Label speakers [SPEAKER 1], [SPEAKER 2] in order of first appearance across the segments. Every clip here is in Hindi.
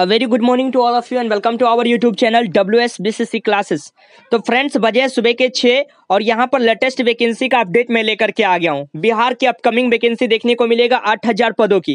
[SPEAKER 1] a very good morning to all of you and welcome to our YouTube channel W S B C C classes तो फ्रेंड्स बजे सुबह के छः और यहाँ पर लेटेस्ट वैकेंसी का अपडेट मैं लेकर के आ गया हूँ बिहार की अपकमिंग वैकेंसी देखने को मिलेगा आठ हजार पदों की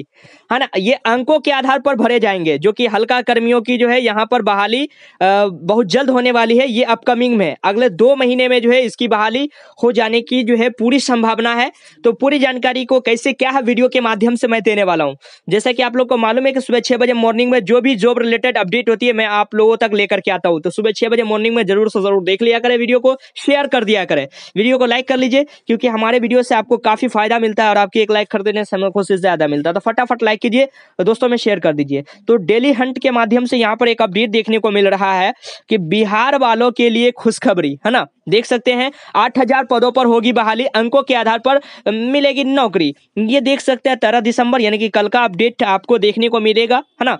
[SPEAKER 1] है ना ये अंकों के आधार पर भरे जाएंगे जो कि हल्का कर्मियों की जो है यहाँ पर बहाली बहुत जल्द होने वाली है ये अपकमिंग में अगले दो महीने में जो है इसकी बहाली हो जाने की जो है पूरी संभावना है तो पूरी जानकारी को कैसे क्या है वीडियो के माध्यम से मैं देने वाला हूँ जैसा कि आप लोग को मालूम है कि सुबह छः बजे मॉर्निंग में जो भी भी जॉब रिलेटेड अपडेट होती है मैं आप लोगों तक लेकर के आता हूँ तो सुबह छह बजे मॉर्निंग में जरूर से जरूर देख लिया करें वीडियो को शेयर कर दिया करें वीडियो को लाइक कर लीजिए क्योंकि हमारे वीडियो से आपको काफी फायदा मिलता है और आपकी एक लाइक कर देने से हमें खुशी ज्यादा मिलता है तो फटाफट लाइक कीजिए और दोस्तों में शेयर कर दीजिए तो डेली हंट के माध्यम से यहाँ पर एक अपडेट देखने को मिल रहा है कि बिहार वालों के लिए खुशखबरी है ना देख सकते हैं आठ हजार पदों पर होगी बहाली अंकों के आधार पर मिलेगी नौकरी ये देख सकते हैं तेरह दिसंबर यानी कि कल का अपडेट आपको देखने को मिलेगा है ना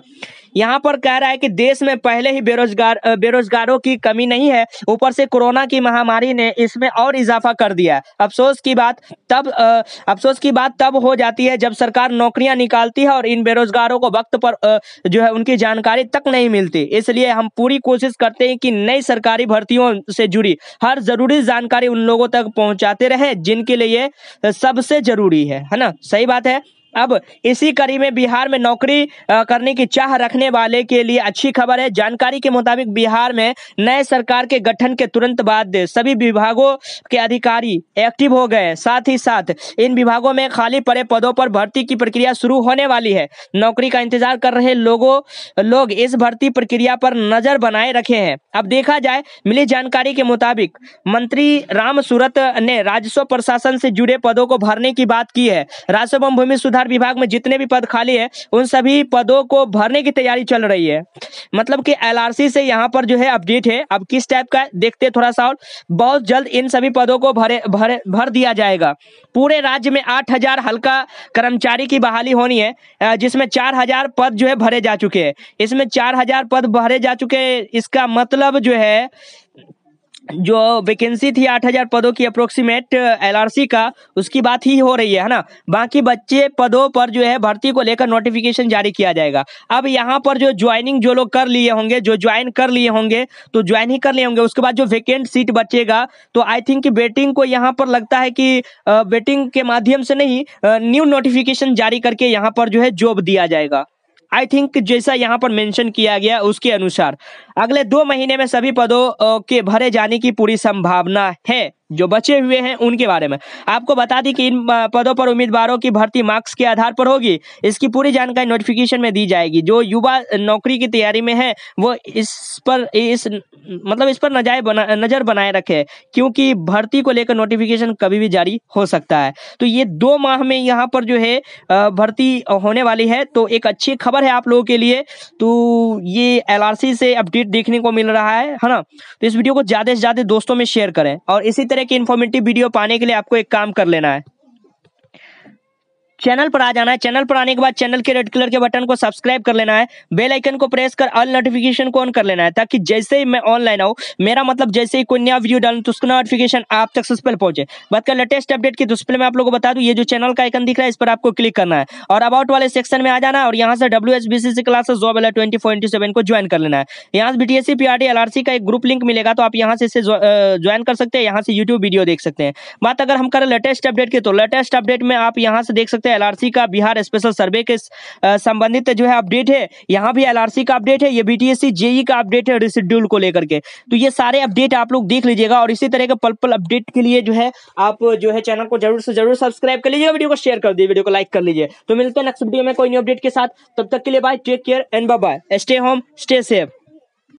[SPEAKER 1] यहाँ पर कह रहा है कि देश में पहले ही बेरोजगार बेरोजगारों की कमी नहीं है ऊपर से कोरोना की महामारी ने इसमें और इजाफा कर दिया है अफसोस की बात तब अफसोस की बात तब हो जाती है जब सरकार नौकरियां निकालती है और इन बेरोजगारों को वक्त पर जो है उनकी जानकारी तक नहीं मिलती इसलिए हम पूरी कोशिश करते हैं कि नई सरकारी भर्तियों से जुड़ी हर हर जरूरी जानकारी उन लोगों तक पहुंचाते रहे जिनके लिए सबसे जरूरी है है ना सही बात है अब इसी कड़ी में बिहार में नौकरी करने की चाह रखने वाले के लिए अच्छी खबर है जानकारी के मुताबिक बिहार में नए सरकार के गठन के तुरंत बाद सभी विभागों के अधिकारी एक्टिव हो गए साथ ही साथ इन विभागों में खाली पड़े पदों पर भर्ती की प्रक्रिया शुरू होने वाली है नौकरी का इंतजार कर रहे लोगों लोग इस भर्ती प्रक्रिया पर नजर बनाए रखे हैं अब देखा जाए मिली जानकारी के मुताबिक मंत्री राम सूरत ने राजस्व प्रशासन से जुड़े पदों को भरने की बात की है राजस्व एवं भूमि सुधार आहार विभाग में जितने भी पद खाली है उन सभी पदों को भरने की तैयारी चल रही है मतलब कि एल से यहाँ पर जो है अपडेट है अब किस टाइप का देखते थोड़ा सा और बहुत जल्द इन सभी पदों को भरे भरे भर दिया जाएगा पूरे राज्य में आठ हजार हल्का कर्मचारी की बहाली होनी है जिसमें चार हजार पद जो है भरे जा चुके हैं इसमें चार हजार पद भरे जा चुके हैं इसका मतलब जो है जो वैकेंसी थी 8000 पदों की अप्रोक्सीमेट एलआरसी का उसकी बात ही हो रही है ना बाकी बच्चे पदों पर जो है भर्ती को लेकर नोटिफिकेशन जारी किया जाएगा अब यहाँ पर जो ज्वाइनिंग जो लोग कर लिए होंगे जो ज्वाइन कर लिए होंगे तो ज्वाइन ही कर लिए होंगे उसके बाद जो वेकेंट सीट बचेगा तो आई थिंक बेटिंग को यहाँ पर लगता है कि बेटिंग के माध्यम से नहीं न्यू नोटिफिकेशन जारी करके यहाँ पर जो है जॉब दिया जाएगा आई थिंक जैसा यहाँ पर मेंशन किया गया उसके अनुसार अगले दो महीने में सभी पदों के भरे जाने की पूरी संभावना है जो बचे हुए हैं उनके बारे में आपको बता दी कि इन पदों पर उम्मीदवारों की भर्ती मार्क्स के आधार पर होगी इसकी पूरी जानकारी नोटिफिकेशन में दी जाएगी जो युवा नौकरी की तैयारी में है वो इस पर इस मतलब इस पर नजाय बना नज़र बनाए रखे क्योंकि भर्ती को लेकर नोटिफिकेशन कभी भी जारी हो सकता है तो ये दो माह में यहाँ पर जो है भर्ती होने वाली है तो एक अच्छी खबर है आप लोगों के लिए तो ये एल से अपडेट देखने को मिल रहा है है ना तो इस वीडियो को ज़्यादा से ज़्यादा दोस्तों में शेयर करें और इसी तरह तरह की इन्फॉर्मेटिव वीडियो पाने के लिए आपको एक काम कर लेना है चैनल पर आ जाना है चैनल पर आने के बाद चैनल के रेड कलर के बटन को सब्सक्राइब कर लेना है बेल आइकन को प्रेस कर ऑल नोटिफिकेशन को ऑन कर लेना है ताकि जैसे ही मैं ऑनलाइन आऊँ मेरा मतलब जैसे ही कोई नया वीडियो डालू तो उसका नोटिफिकेशन आप तक सक्सेसफुल पहुंचे बात कर लेटेस्ट अपडेट की डिस्प्ले तो में आप लोगों को बता दूँ ये जो चैनल का आइकन दिख रहा है इस पर आपको क्लिक करना है और अबाउट वाले सेक्शन में आ जाना है और यहाँ से W S B C classes job L twenty four into seven को ज्वाइन कर लेना है यहाँ से B T S C P R L R C का एक ग्रुप लिंक मिलेगा तो आप यहाँ से इसे ज्वाइन कर सकते हैं यहाँ से यूट्यूब वीडियो देख सकते हैं बात अगर हम करें लेटेस्ट अपडेट की तो लेटेस्ट अपडेट में आप यहाँ से देख सकते सकते हैं एलआरसी का बिहार स्पेशल सर्वे के संबंधित जो है अपडेट है यहाँ भी एलआरसी का अपडेट है ये बीटीएससी जेई e का अपडेट है रिसिड्यूल को लेकर के तो ये सारे अपडेट आप लोग देख लीजिएगा और इसी तरह के पल पल अपडेट के लिए जो है आप जो है चैनल को जरूर से जरूर सब्सक्राइब कर लीजिएगा वीडियो को शेयर कर दीजिए वीडियो को लाइक कर लीजिए तो मिलते हैं नेक्स्ट वीडियो में कोई न्यू अपडेट के साथ तब तक के लिए bye take care and bye stay home stay safe